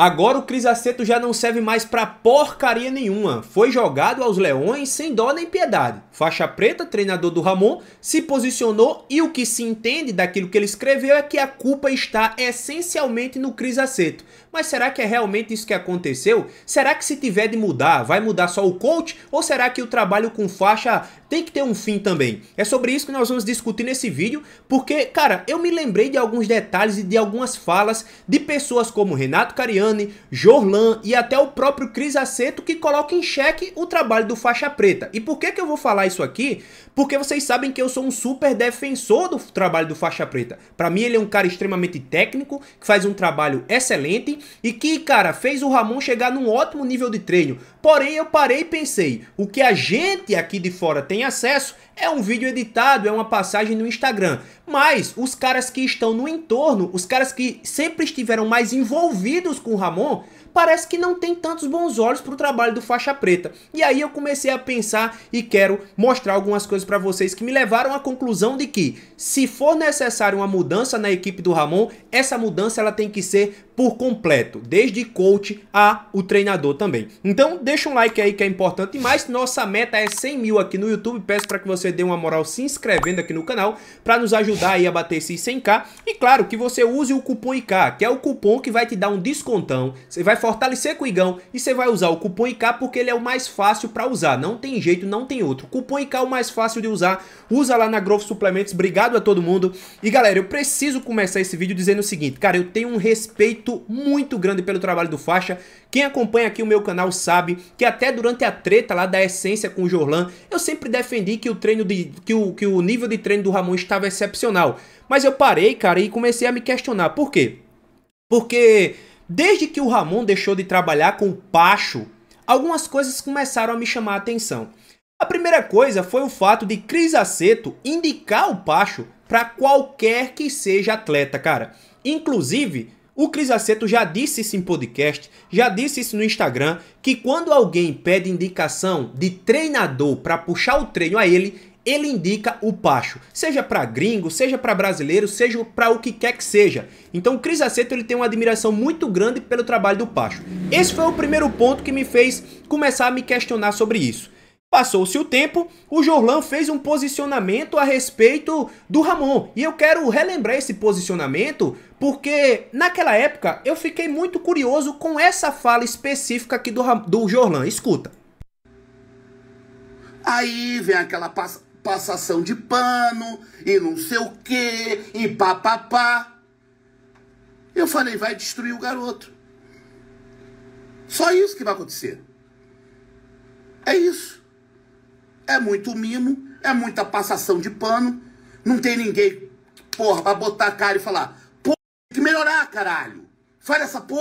Agora o Cris Aceto já não serve mais pra porcaria nenhuma. Foi jogado aos leões sem dó nem piedade. Faixa preta, treinador do Ramon, se posicionou e o que se entende daquilo que ele escreveu é que a culpa está essencialmente no Cris Aceto. Mas será que é realmente isso que aconteceu? Será que se tiver de mudar, vai mudar só o coach? Ou será que o trabalho com faixa tem que ter um fim também? É sobre isso que nós vamos discutir nesse vídeo, porque, cara, eu me lembrei de alguns detalhes e de algumas falas de pessoas como Renato Cariani, Jorlan e até o próprio Cris Aceto que coloca em xeque o trabalho do faixa preta. E por que, que eu vou falar isso aqui? Porque vocês sabem que eu sou um super defensor do trabalho do faixa preta. Para mim ele é um cara extremamente técnico, que faz um trabalho excelente e que, cara, fez o Ramon chegar num ótimo nível de treino. Porém, eu parei e pensei, o que a gente aqui de fora tem acesso é um vídeo editado, é uma passagem no Instagram. Mas os caras que estão no entorno, os caras que sempre estiveram mais envolvidos com o Ramon, parece que não tem tantos bons olhos para o trabalho do faixa preta. E aí eu comecei a pensar e quero mostrar algumas coisas para vocês que me levaram à conclusão de que se for necessário uma mudança na equipe do Ramon, essa mudança ela tem que ser por completo, desde coach a o treinador também. Então deixa um like aí que é importante Mais nossa meta é 100 mil aqui no YouTube, peço para que você dê uma moral se inscrevendo aqui no canal, para nos ajudar aí a bater esses 100k, e claro que você use o cupom IK, que é o cupom que vai te dar um descontão, você vai fortalecer com o Igão, e você vai usar o cupom IK porque ele é o mais fácil para usar, não tem jeito, não tem outro, cupom IK é o mais fácil de usar, usa lá na Growth Suplementos, obrigado Obrigado a todo mundo. E galera, eu preciso começar esse vídeo dizendo o seguinte, cara, eu tenho um respeito muito grande pelo trabalho do Faixa. Quem acompanha aqui o meu canal sabe que até durante a treta lá da Essência com o Jorlan, eu sempre defendi que o treino de que o, que o nível de treino do Ramon estava excepcional. Mas eu parei, cara, e comecei a me questionar. Por quê? Porque desde que o Ramon deixou de trabalhar com o Pacho, algumas coisas começaram a me chamar a atenção. A primeira coisa foi o fato de Cris Aceto indicar o Pacho para qualquer que seja atleta, cara. Inclusive, o Cris Aceto já disse isso em podcast, já disse isso no Instagram, que quando alguém pede indicação de treinador para puxar o treino a ele, ele indica o Pacho, seja para gringo, seja para brasileiro, seja para o que quer que seja. Então o Cris Aceto ele tem uma admiração muito grande pelo trabalho do Pacho. Esse foi o primeiro ponto que me fez começar a me questionar sobre isso. Passou-se o tempo, o Jorlan fez um posicionamento a respeito do Ramon. E eu quero relembrar esse posicionamento porque naquela época eu fiquei muito curioso com essa fala específica aqui do, do Jorlan. Escuta. Aí vem aquela passação de pano e não sei o que e papapá. Eu falei, vai destruir o garoto. Só isso que vai acontecer. É isso é muito mimo, é muita passação de pano, não tem ninguém, porra, pra botar a cara e falar, porra, tem que melhorar, caralho. Fala essa porra.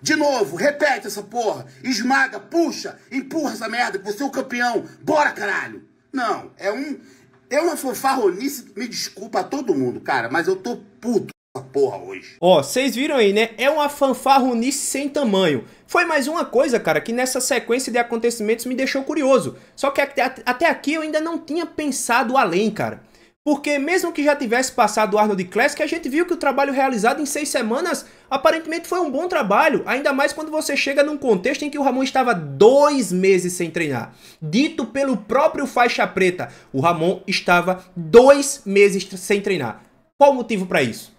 De novo, repete essa porra. Esmaga, puxa, empurra essa merda, que você é o campeão. Bora, caralho. Não, é um. É uma fanfarronice, me desculpa a todo mundo, cara, mas eu tô puto porra hoje. Ó, vocês viram aí, né? É uma fanfarronice sem tamanho. Foi mais uma coisa, cara, que nessa sequência de acontecimentos me deixou curioso. Só que até aqui eu ainda não tinha pensado além, cara. Porque mesmo que já tivesse passado o Arnold Classic, a gente viu que o trabalho realizado em seis semanas aparentemente foi um bom trabalho, ainda mais quando você chega num contexto em que o Ramon estava dois meses sem treinar. Dito pelo próprio faixa preta, o Ramon estava dois meses sem treinar. Qual o motivo para isso?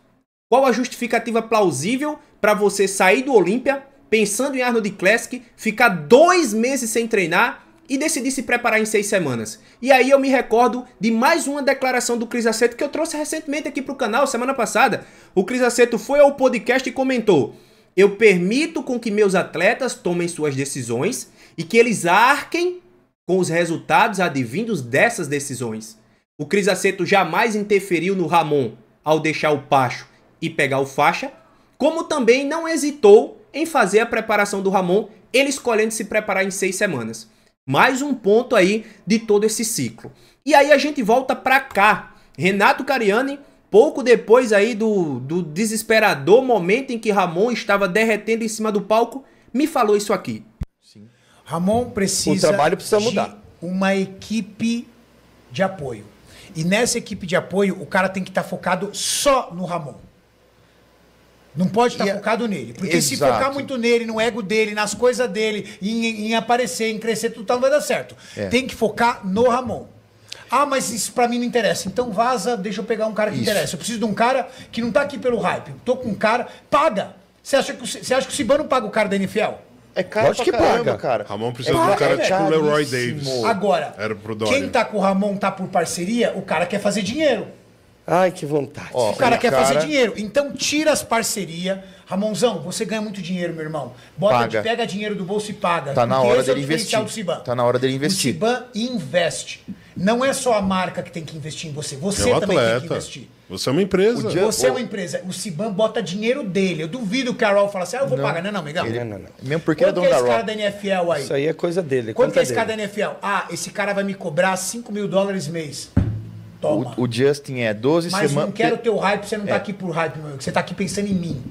Qual a justificativa plausível para você sair do Olímpia, pensando em Arnold Classic, ficar dois meses sem treinar e decidir se preparar em seis semanas? E aí eu me recordo de mais uma declaração do Cris Aceto que eu trouxe recentemente aqui para o canal, semana passada. O Cris Aceto foi ao podcast e comentou... Eu permito com que meus atletas tomem suas decisões e que eles arquem com os resultados advindos dessas decisões. O Cris Aceto jamais interferiu no Ramon ao deixar o Pacho e pegar o faixa, como também não hesitou em fazer a preparação do Ramon, ele escolhendo se preparar em seis semanas. Mais um ponto aí de todo esse ciclo. E aí a gente volta para cá. Renato Cariani, pouco depois aí do, do desesperador momento em que Ramon estava derretendo em cima do palco, me falou isso aqui. Sim. Ramon precisa. O trabalho precisa mudar. Uma equipe de apoio. E nessa equipe de apoio, o cara tem que estar tá focado só no Ramon. Não pode estar tá é focado nele. Porque Exato. se focar muito nele, no ego dele, nas coisas dele, em, em aparecer, em crescer, tudo tá, não vai dar certo. É. Tem que focar no Ramon. Ah, mas isso pra mim não interessa. Então vaza, deixa eu pegar um cara que isso. interessa. Eu preciso de um cara que não tá aqui pelo hype. Eu tô com um cara, paga. Você acha que, você acha que o Cibano paga o cara da NFL? É caro Lógico que caramba, paga. cara. Ramon precisa é de um é cara tipo o Leroy Davis. Agora, Era pro quem tá com o Ramon tá por parceria, o cara quer fazer dinheiro. Ai, que vontade. Ó, o cara quer cara... fazer dinheiro. Então tira as parcerias. Ramonzão, você ganha muito dinheiro, meu irmão. Bota, paga. pega dinheiro do bolso e paga. Tá na hora é dele investir. Tá na hora dele investir. O Ciban investe. Não é só a marca que tem que investir em você. Você é um também atleta. tem que investir. Você é uma empresa. Dia... Você é uma empresa. O Ciban bota dinheiro dele. Eu duvido que o Carol fala assim, ah, eu vou não. pagar. Não, não, Miguel. Ele... Não, não, Mesmo porque é Quanto é dono é esse cara da NFL aí? Isso aí é coisa dele. É Quanto é esse dele? cara da NFL? Ah, esse cara vai me cobrar 5 mil dólares mês. Toma. O, o Justin é 12 semanas. Mas semana... não quero teu hype, você não tá é. tá aqui por hype, meu. Você tá aqui pensando em mim.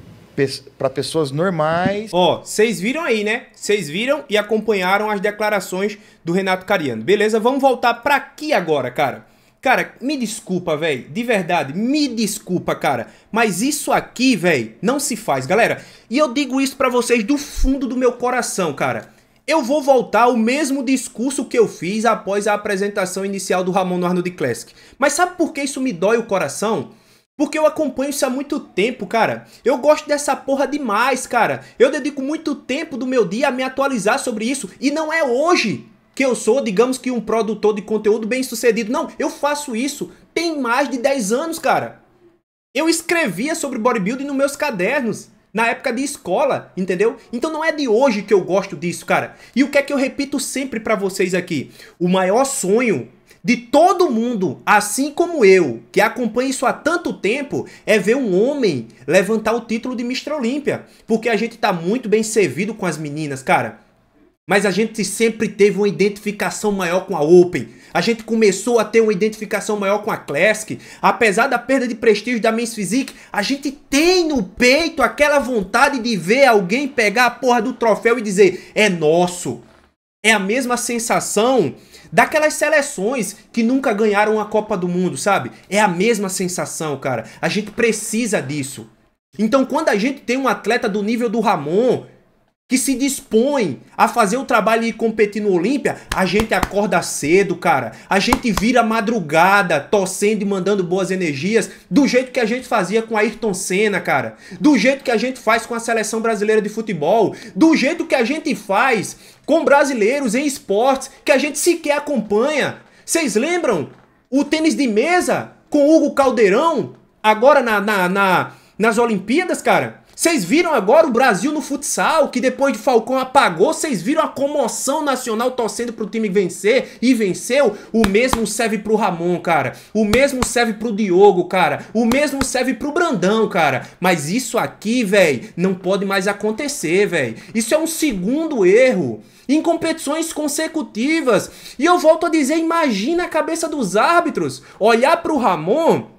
para pessoas normais. Ó, oh, vocês viram aí, né? Vocês viram e acompanharam as declarações do Renato Cariano. Beleza, vamos voltar para aqui agora, cara. Cara, me desculpa, velho. De verdade, me desculpa, cara. Mas isso aqui, velho, não se faz, galera. E eu digo isso para vocês do fundo do meu coração, cara. Eu vou voltar ao mesmo discurso que eu fiz após a apresentação inicial do Ramon no Arnold Classic. Mas sabe por que isso me dói o coração? Porque eu acompanho isso há muito tempo, cara. Eu gosto dessa porra demais, cara. Eu dedico muito tempo do meu dia a me atualizar sobre isso. E não é hoje que eu sou, digamos que um produtor de conteúdo bem sucedido. Não, eu faço isso tem mais de 10 anos, cara. Eu escrevia sobre bodybuilding nos meus cadernos na época de escola, entendeu? Então não é de hoje que eu gosto disso, cara. E o que é que eu repito sempre para vocês aqui? O maior sonho de todo mundo, assim como eu, que acompanha isso há tanto tempo, é ver um homem levantar o título de Mr. Olímpia. Porque a gente tá muito bem servido com as meninas, cara. Mas a gente sempre teve uma identificação maior com a Open. A gente começou a ter uma identificação maior com a Classic. Apesar da perda de prestígio da Men's Physique, a gente tem no peito aquela vontade de ver alguém pegar a porra do troféu e dizer: é nosso. É a mesma sensação daquelas seleções que nunca ganharam a Copa do Mundo, sabe? É a mesma sensação, cara. A gente precisa disso. Então, quando a gente tem um atleta do nível do Ramon, que se dispõe a fazer o trabalho e competir no Olímpia, a gente acorda cedo, cara. A gente vira madrugada, torcendo e mandando boas energias, do jeito que a gente fazia com a Ayrton Senna, cara. Do jeito que a gente faz com a seleção brasileira de futebol, do jeito que a gente faz com brasileiros em esportes que a gente sequer acompanha. Vocês lembram o tênis de mesa com Hugo Caldeirão agora na, na, na nas Olimpíadas, cara? Vocês viram agora o Brasil no futsal, que depois de Falcão apagou, vocês viram a comoção nacional torcendo pro time vencer e venceu? O mesmo serve pro Ramon, cara. O mesmo serve pro Diogo, cara. O mesmo serve pro Brandão, cara. Mas isso aqui, velho, não pode mais acontecer, velho. Isso é um segundo erro em competições consecutivas. E eu volto a dizer, imagina a cabeça dos árbitros olhar pro Ramon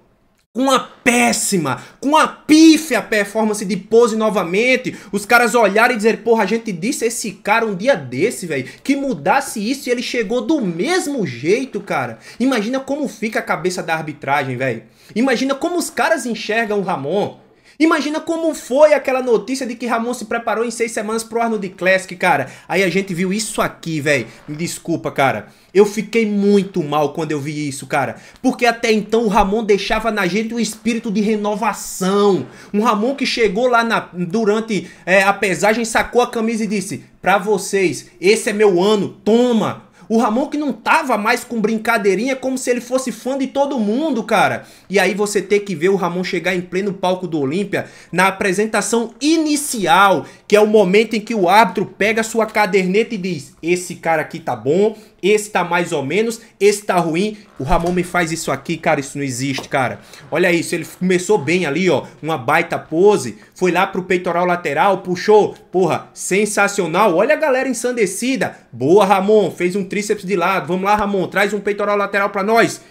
com a péssima, com a pífia performance de pose novamente, os caras olharem e dizer, porra, a gente disse a esse cara um dia desse, velho, que mudasse isso e ele chegou do mesmo jeito, cara. Imagina como fica a cabeça da arbitragem, velho. Imagina como os caras enxergam o Ramon. Imagina como foi aquela notícia de que Ramon se preparou em seis semanas pro Arnold Classic, cara. Aí a gente viu isso aqui, velho. Me desculpa, cara. Eu fiquei muito mal quando eu vi isso, cara. Porque até então o Ramon deixava na gente um espírito de renovação. Um Ramon que chegou lá na, durante é, a pesagem, sacou a camisa e disse: Pra vocês, esse é meu ano, toma! O Ramon que não tava mais com brincadeirinha como se ele fosse fã de todo mundo, cara. E aí você ter que ver o Ramon chegar em pleno palco do Olímpia na apresentação inicial, que é o momento em que o árbitro pega sua caderneta e diz: "Esse cara aqui tá bom, esse tá mais ou menos, esse tá ruim". O Ramon me faz isso aqui, cara, isso não existe, cara. Olha isso, ele começou bem ali, ó, uma baita pose, foi lá pro peitoral lateral, puxou, porra, sensacional. Olha a galera ensandecida. Boa, Ramon, fez um tríceps de lado. Vamos lá, Ramon, traz um peitoral lateral para nós.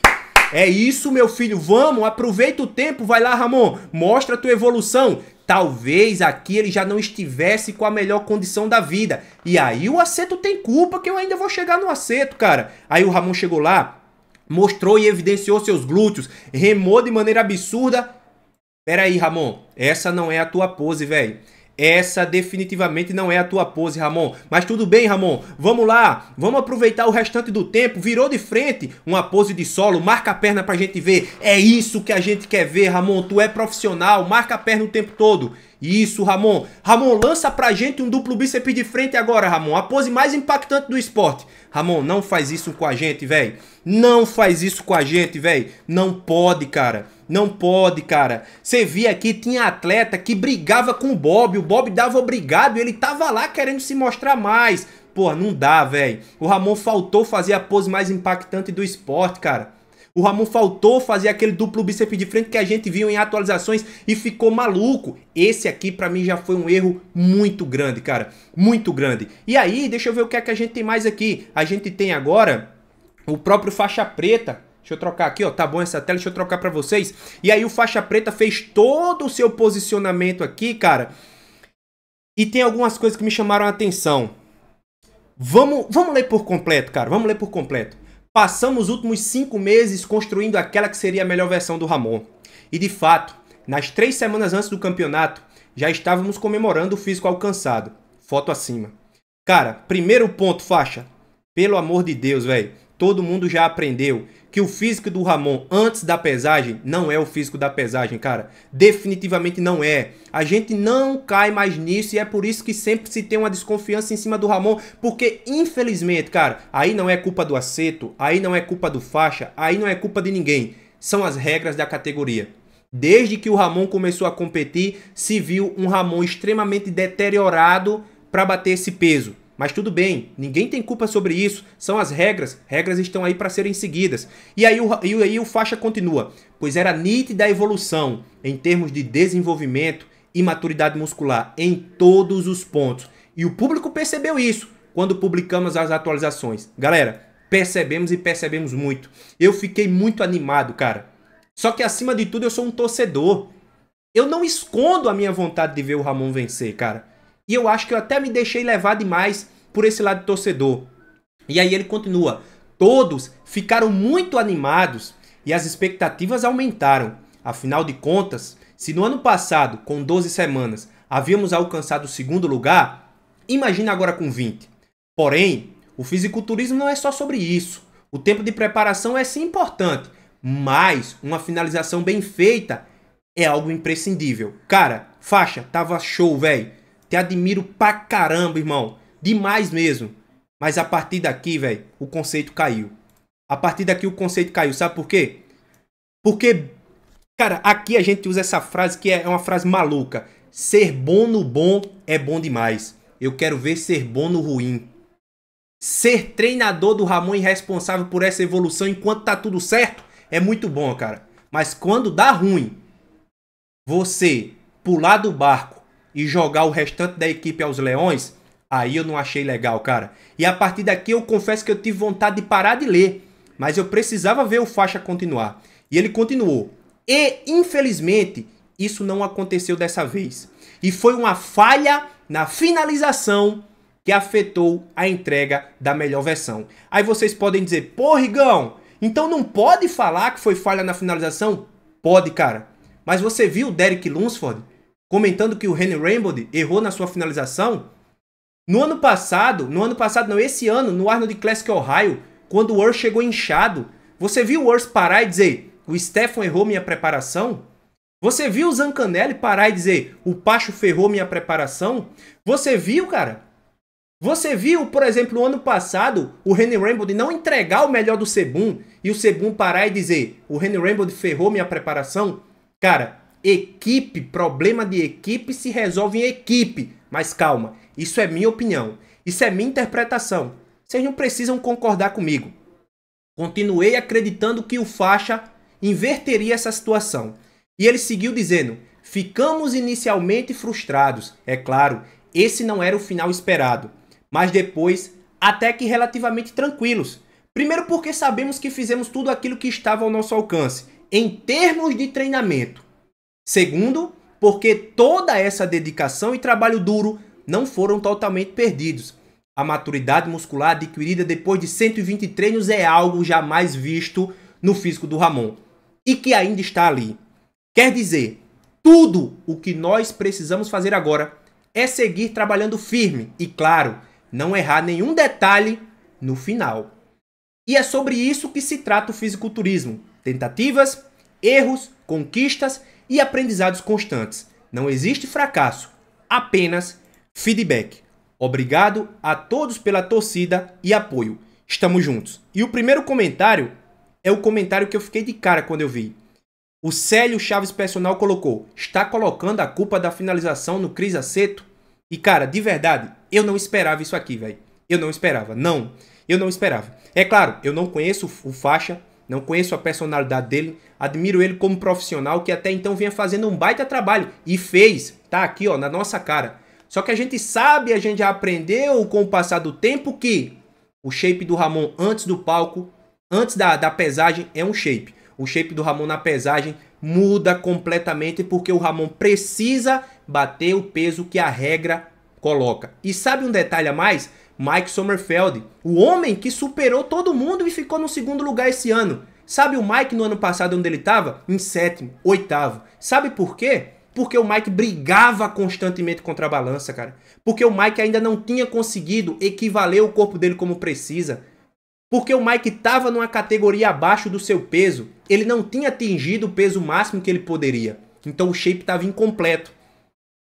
É isso, meu filho, vamos, aproveita o tempo, vai lá, Ramon, mostra a tua evolução. Talvez aqui ele já não estivesse com a melhor condição da vida. E aí o aceto tem culpa que eu ainda vou chegar no aceto, cara. Aí o Ramon chegou lá, mostrou e evidenciou seus glúteos, remou de maneira absurda. Pera aí, Ramon, essa não é a tua pose, velho. Essa definitivamente não é a tua pose, Ramon. Mas tudo bem, Ramon. Vamos lá. Vamos aproveitar o restante do tempo. Virou de frente uma pose de solo. Marca a perna pra gente ver. É isso que a gente quer ver, Ramon. Tu é profissional. Marca a perna o tempo todo. Isso, Ramon. Ramon, lança pra gente um duplo bíceps de frente agora, Ramon. A pose mais impactante do esporte. Ramon, não faz isso com a gente, velho. Não faz isso com a gente, velho. Não pode, cara. Não pode, cara. Você via aqui, tinha atleta que brigava com o Bob, o Bob dava obrigado, ele tava lá querendo se mostrar mais. Pô, não dá, velho. O Ramon faltou fazer a pose mais impactante do esporte, cara. O Ramon faltou fazer aquele duplo bíceps de frente que a gente viu em atualizações e ficou maluco. Esse aqui para mim já foi um erro muito grande, cara, muito grande. E aí, deixa eu ver o que é que a gente tem mais aqui. A gente tem agora o próprio faixa preta Deixa eu trocar aqui, ó. Tá bom essa tela, deixa eu trocar para vocês. E aí o faixa preta fez todo o seu posicionamento aqui, cara. E tem algumas coisas que me chamaram a atenção. Vamos, vamos ler por completo, cara. Vamos ler por completo. Passamos os últimos cinco meses construindo aquela que seria a melhor versão do Ramon. E de fato, nas três semanas antes do campeonato, já estávamos comemorando o físico alcançado. Foto acima. Cara, primeiro ponto, faixa. Pelo amor de Deus, velho todo mundo já aprendeu que o físico do Ramon antes da pesagem não é o físico da pesagem, cara. Definitivamente não é. A gente não cai mais nisso e é por isso que sempre se tem uma desconfiança em cima do Ramon, porque infelizmente, cara, aí não é culpa do aceto, aí não é culpa do faixa, aí não é culpa de ninguém. São as regras da categoria. Desde que o Ramon começou a competir, se viu um Ramon extremamente deteriorado para bater esse peso. Mas tudo bem, ninguém tem culpa sobre isso, são as regras, regras estão aí para serem seguidas. E aí, o, e aí o faixa continua, pois era nítida a evolução em termos de desenvolvimento e maturidade muscular em todos os pontos. E o público percebeu isso quando publicamos as atualizações. Galera, percebemos e percebemos muito. Eu fiquei muito animado, cara. Só que acima de tudo eu sou um torcedor. Eu não escondo a minha vontade de ver o Ramon vencer, cara. E eu acho que eu até me deixei levar demais por esse lado torcedor. E aí ele continua: todos ficaram muito animados e as expectativas aumentaram. Afinal de contas, se no ano passado, com 12 semanas, havíamos alcançado o segundo lugar, imagina agora com 20. Porém, o fisiculturismo não é só sobre isso. O tempo de preparação é sim importante, mas uma finalização bem feita é algo imprescindível. Cara, faixa, tava show, velho que admiro pra caramba, irmão. Demais mesmo. Mas a partir daqui, velho, o conceito caiu. A partir daqui o conceito caiu. Sabe por quê? Porque, cara, aqui a gente usa essa frase que é, é uma frase maluca. Ser bom no bom é bom demais. Eu quero ver ser bom no ruim. Ser treinador do Ramon e responsável por essa evolução enquanto tá tudo certo é muito bom, cara. Mas quando dá ruim, você pular do barco e jogar o restante da equipe aos leões, aí eu não achei legal, cara. E a partir daqui eu confesso que eu tive vontade de parar de ler, mas eu precisava ver o faixa continuar. E ele continuou. E, infelizmente, isso não aconteceu dessa vez. E foi uma falha na finalização que afetou a entrega da melhor versão. Aí vocês podem dizer, pô, Rigão, então não pode falar que foi falha na finalização? Pode, cara. Mas você viu o Derek Lunsford? comentando que o Henry Rainbow errou na sua finalização. No ano passado, no ano passado não, esse ano, no Arnold Classic Ohio, quando o Urs chegou inchado, você viu o Urs parar e dizer, o Stefan errou minha preparação? Você viu o Zancanelli parar e dizer, o Pacho ferrou minha preparação? Você viu, cara? Você viu, por exemplo, no ano passado, o René Rainbow não entregar o melhor do Sebum e o Sebum parar e dizer, o René Rainbow ferrou minha preparação? Cara, Equipe, problema de equipe se resolve em equipe. Mas calma, isso é minha opinião. Isso é minha interpretação. Vocês não precisam concordar comigo. Continuei acreditando que o faixa inverteria essa situação. E ele seguiu dizendo: Ficamos inicialmente frustrados. É claro, esse não era o final esperado. Mas depois, até que relativamente tranquilos. Primeiro, porque sabemos que fizemos tudo aquilo que estava ao nosso alcance, em termos de treinamento. Segundo, porque toda essa dedicação e trabalho duro não foram totalmente perdidos. A maturidade muscular adquirida depois de 120 treinos é algo jamais visto no físico do Ramon e que ainda está ali. Quer dizer, tudo o que nós precisamos fazer agora é seguir trabalhando firme e, claro, não errar nenhum detalhe no final. E é sobre isso que se trata o fisiculturismo: tentativas, erros, conquistas e aprendizados constantes. Não existe fracasso, apenas feedback. Obrigado a todos pela torcida e apoio. Estamos juntos. E o primeiro comentário é o comentário que eu fiquei de cara quando eu vi. O Célio Chaves Personal colocou: está colocando a culpa da finalização no Cris Aceto? E cara, de verdade, eu não esperava isso aqui, velho. Eu não esperava. Não, eu não esperava. É claro, eu não conheço o faixa, não conheço a personalidade dele, admiro ele como profissional que até então vinha fazendo um baita trabalho e fez, tá aqui ó, na nossa cara. Só que a gente sabe, a gente já aprendeu com o passar do tempo que o shape do Ramon antes do palco, antes da, da pesagem, é um shape. O shape do Ramon na pesagem muda completamente porque o Ramon precisa bater o peso que a regra coloca. E sabe um detalhe a mais? Mike Sommerfeld, o homem que superou todo mundo e ficou no segundo lugar esse ano. Sabe o Mike no ano passado onde ele estava? Em sétimo, oitavo. Sabe por quê? Porque o Mike brigava constantemente contra a balança, cara. Porque o Mike ainda não tinha conseguido equivaler o corpo dele como precisa. Porque o Mike estava numa categoria abaixo do seu peso. Ele não tinha atingido o peso máximo que ele poderia. Então o shape estava incompleto.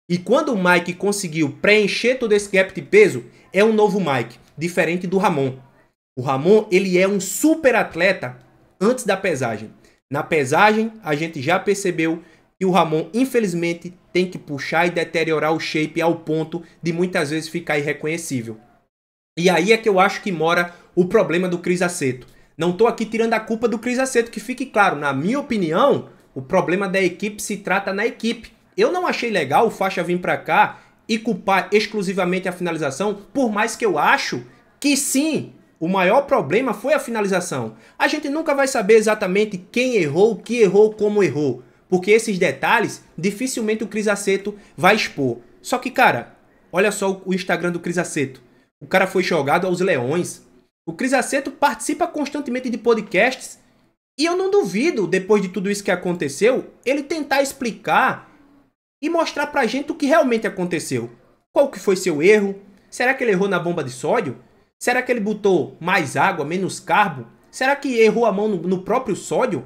E quando o Mike conseguiu preencher todo esse gap de peso, é um novo Mike, diferente do Ramon. O Ramon, ele é um super atleta antes da pesagem. Na pesagem, a gente já percebeu que o Ramon, infelizmente, tem que puxar e deteriorar o shape ao ponto de muitas vezes ficar irreconhecível. E aí é que eu acho que mora o problema do Cris Aceto. Não estou aqui tirando a culpa do Cris Aceto, que fique claro, na minha opinião, o problema da equipe se trata na equipe. Eu não achei legal o Faixa vir para cá e culpar exclusivamente a finalização, por mais que eu acho que sim, o maior problema foi a finalização. A gente nunca vai saber exatamente quem errou, que errou, como errou, porque esses detalhes dificilmente o Cris Aceto vai expor. Só que, cara, olha só o Instagram do Cris Aceto. O cara foi jogado aos leões. O Cris Aceto participa constantemente de podcasts e eu não duvido, depois de tudo isso que aconteceu, ele tentar explicar e mostrar pra gente o que realmente aconteceu. Qual que foi seu erro? Será que ele errou na bomba de sódio? Será que ele botou mais água, menos carbo? Será que errou a mão no, no próprio sódio?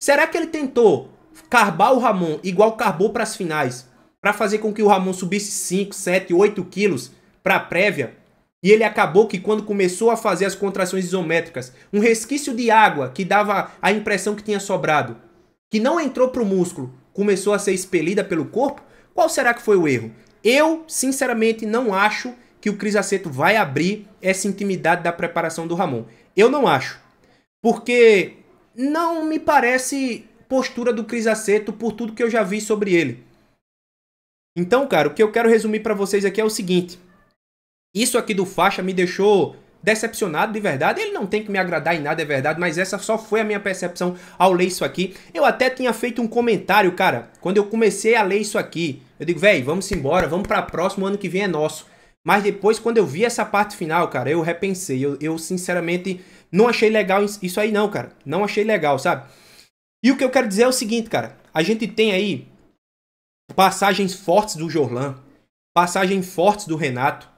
Será que ele tentou carbar o Ramon igual carbou para as finais, para fazer com que o Ramon subisse 5, 7, 8 quilos para a prévia? E ele acabou que quando começou a fazer as contrações isométricas, um resquício de água que dava a impressão que tinha sobrado, que não entrou para o músculo, começou a ser expelida pelo corpo? Qual será que foi o erro? Eu, sinceramente, não acho que o Cris Aceto vai abrir essa intimidade da preparação do Ramon. Eu não acho. Porque não me parece postura do Cris Aceto por tudo que eu já vi sobre ele. Então, cara, o que eu quero resumir para vocês aqui é o seguinte. Isso aqui do Faixa me deixou decepcionado de verdade. Ele não tem que me agradar em nada, é verdade, mas essa só foi a minha percepção ao ler isso aqui. Eu até tinha feito um comentário, cara, quando eu comecei a ler isso aqui. Eu digo, velho, vamos embora, vamos para próximo, ano que vem é nosso. Mas depois, quando eu vi essa parte final, cara, eu repensei. Eu, eu sinceramente não achei legal isso aí, não, cara. Não achei legal, sabe? E o que eu quero dizer é o seguinte, cara. A gente tem aí passagens fortes do Jorlan, passagem fortes do Renato,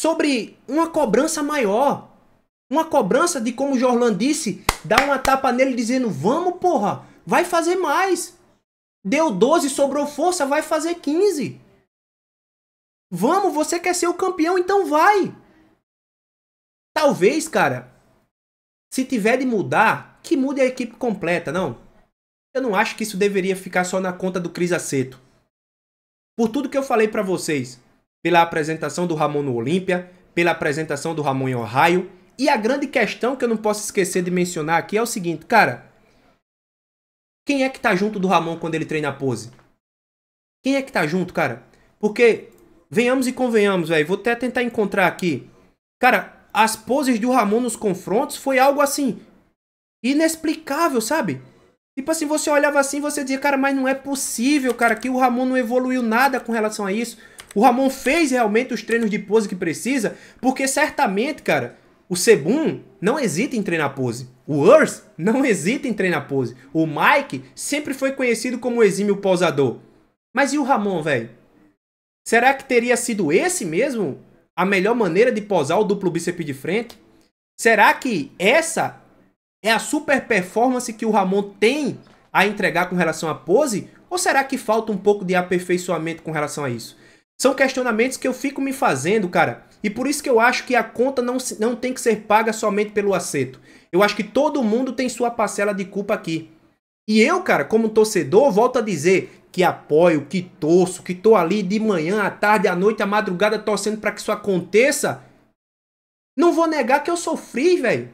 sobre uma cobrança maior. Uma cobrança de, como o Jorlan disse, dar uma tapa nele dizendo: Vamos, porra, vai fazer mais. Deu 12, sobrou força, vai fazer 15. Vamos, você quer ser o campeão, então vai. Talvez, cara, se tiver de mudar, que mude a equipe completa, não. Eu não acho que isso deveria ficar só na conta do Cris Aceto. Por tudo que eu falei para vocês, pela apresentação do Ramon no Olímpia, pela apresentação do Ramon em Ohio. E a grande questão que eu não posso esquecer de mencionar aqui é o seguinte, cara. Quem é que tá junto do Ramon quando ele treina a pose? Quem é que tá junto, cara? Porque, venhamos e convenhamos, velho. Vou até tentar encontrar aqui. Cara, as poses do Ramon nos confrontos foi algo assim. Inexplicável, sabe? Tipo assim, você olhava assim e você dizia, cara, mas não é possível, cara, que o Ramon não evoluiu nada com relação a isso. O Ramon fez realmente os treinos de pose que precisa, porque certamente, cara, o Sebum não hesita em treinar pose. O Urs não hesita em treinar pose. O Mike sempre foi conhecido como o exímio posador. Mas e o Ramon, velho? Será que teria sido esse mesmo a melhor maneira de posar o duplo bíceps de frente? Será que essa é a super performance que o Ramon tem a entregar com relação à pose? Ou será que falta um pouco de aperfeiçoamento com relação a isso? São questionamentos que eu fico me fazendo, cara. E por isso que eu acho que a conta não, não tem que ser paga somente pelo acerto. Eu acho que todo mundo tem sua parcela de culpa aqui. E eu, cara, como torcedor, volto a dizer que apoio, que torço, que tô ali de manhã, à tarde, à noite, à madrugada torcendo para que isso aconteça. Não vou negar que eu sofri, velho.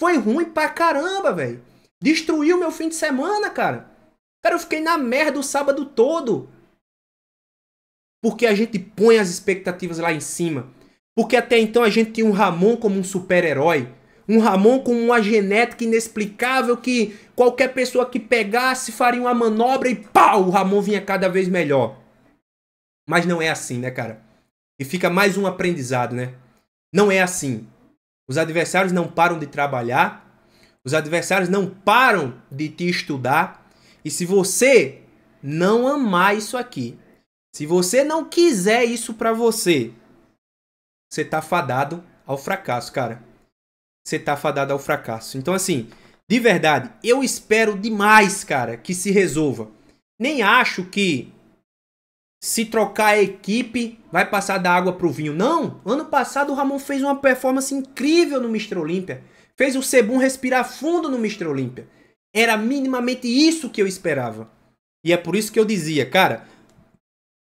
Foi ruim pra caramba, velho. Destruiu meu fim de semana, cara. Cara, eu fiquei na merda o sábado todo. Porque a gente põe as expectativas lá em cima. Porque até então a gente tinha um Ramon como um super-herói. Um Ramon com uma genética inexplicável que qualquer pessoa que pegasse faria uma manobra e pau! O Ramon vinha cada vez melhor. Mas não é assim, né, cara? E fica mais um aprendizado, né? Não é assim. Os adversários não param de trabalhar, os adversários não param de te estudar. E se você não amar isso aqui, se você não quiser isso para você, você tá fadado ao fracasso, cara. Você tá fadado ao fracasso. Então, assim, de verdade, eu espero demais, cara, que se resolva. Nem acho que se trocar a equipe vai passar da água pro vinho. Não! Ano passado o Ramon fez uma performance incrível no Mr. Olímpia. Fez o Sebum respirar fundo no Mr. Olímpia. Era minimamente isso que eu esperava. E é por isso que eu dizia, cara,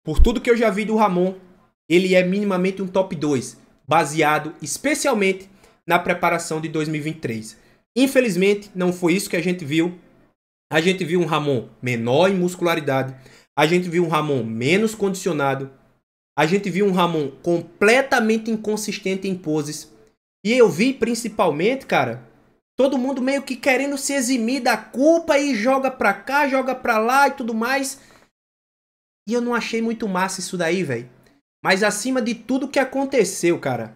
por tudo que eu já vi do Ramon, ele é minimamente um top 2, baseado especialmente na preparação de 2023. Infelizmente, não foi isso que a gente viu. A gente viu um Ramon menor em muscularidade, a gente viu um Ramon menos condicionado, a gente viu um Ramon completamente inconsistente em poses. E eu vi principalmente, cara, todo mundo meio que querendo se eximir da culpa e joga pra cá, joga pra lá e tudo mais. E eu não achei muito massa isso daí, velho. Mas acima de tudo que aconteceu, cara,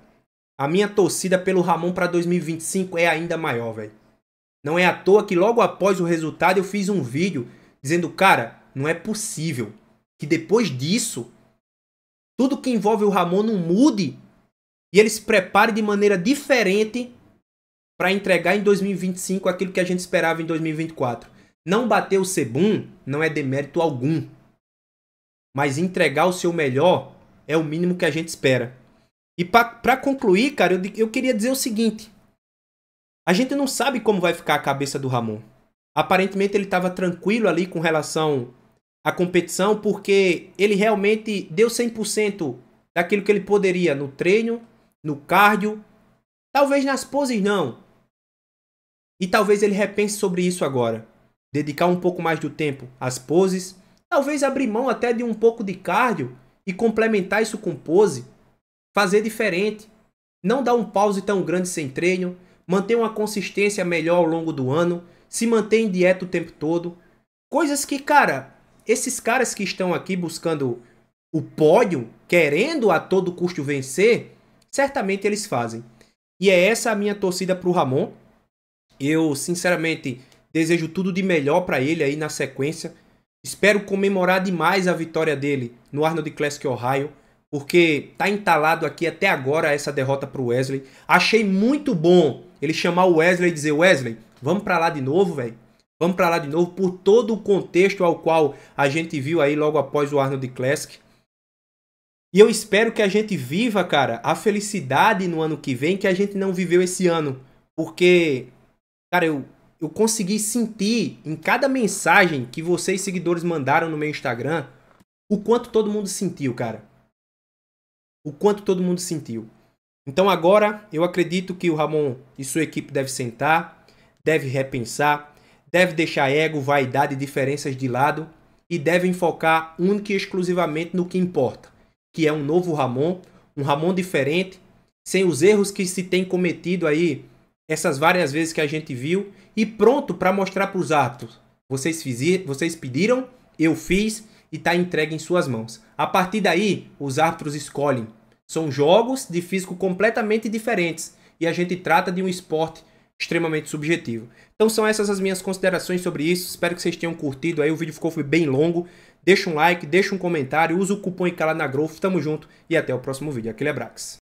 a minha torcida pelo Ramon para 2025 é ainda maior, velho. Não é à toa que logo após o resultado eu fiz um vídeo dizendo, cara, não é possível que depois disso tudo que envolve o Ramon não mude e eles se preparem de maneira diferente para entregar em 2025 aquilo que a gente esperava em 2024. Não bater o Sebum não é demérito algum mas entregar o seu melhor é o mínimo que a gente espera. E para concluir, cara, eu, eu queria dizer o seguinte: a gente não sabe como vai ficar a cabeça do Ramon. Aparentemente ele estava tranquilo ali com relação à competição, porque ele realmente deu 100% daquilo que ele poderia no treino, no cardio, talvez nas poses não. E talvez ele repense sobre isso agora. Dedicar um pouco mais do tempo às poses, Talvez abrir mão até de um pouco de cardio e complementar isso com pose. Fazer diferente. Não dar um pause tão grande sem treino. Manter uma consistência melhor ao longo do ano. Se manter em dieta o tempo todo. Coisas que, cara, esses caras que estão aqui buscando o pódio, querendo a todo custo vencer, certamente eles fazem. E é essa a minha torcida para o Ramon. Eu, sinceramente, desejo tudo de melhor para ele aí na sequência. Espero comemorar demais a vitória dele no Arnold Classic Ohio, porque tá entalado aqui até agora essa derrota pro Wesley. Achei muito bom ele chamar o Wesley e dizer: Wesley, vamos para lá de novo, velho. Vamos para lá de novo, por todo o contexto ao qual a gente viu aí logo após o Arnold Classic. E eu espero que a gente viva, cara, a felicidade no ano que vem que a gente não viveu esse ano. Porque, cara, eu eu consegui sentir em cada mensagem que vocês seguidores mandaram no meu Instagram o quanto todo mundo sentiu, cara. O quanto todo mundo sentiu. Então agora eu acredito que o Ramon e sua equipe deve sentar, deve repensar, deve deixar ego, vaidade e diferenças de lado e devem focar única e exclusivamente no que importa, que é um novo Ramon, um Ramon diferente, sem os erros que se tem cometido aí essas várias vezes que a gente viu e pronto para mostrar para os árbitros. Vocês, vocês pediram, eu fiz e está entregue em suas mãos. A partir daí, os árbitros escolhem. São jogos de físico completamente diferentes e a gente trata de um esporte extremamente subjetivo. Então são essas as minhas considerações sobre isso. Espero que vocês tenham curtido. Aí o vídeo ficou foi bem longo. Deixa um like, deixa um comentário, usa o cupom ICALA na Growth. Tamo junto e até o próximo vídeo. Aquele abraço.